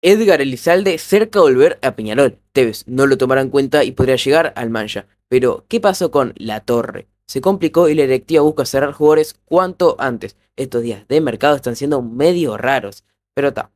Edgar Elizalde cerca de volver a Peñarol. Tevez no lo tomará en cuenta y podría llegar al Mancha. Pero, ¿qué pasó con La Torre? Se complicó y la directiva busca cerrar jugadores cuanto antes. Estos días de mercado están siendo medio raros. Pero está,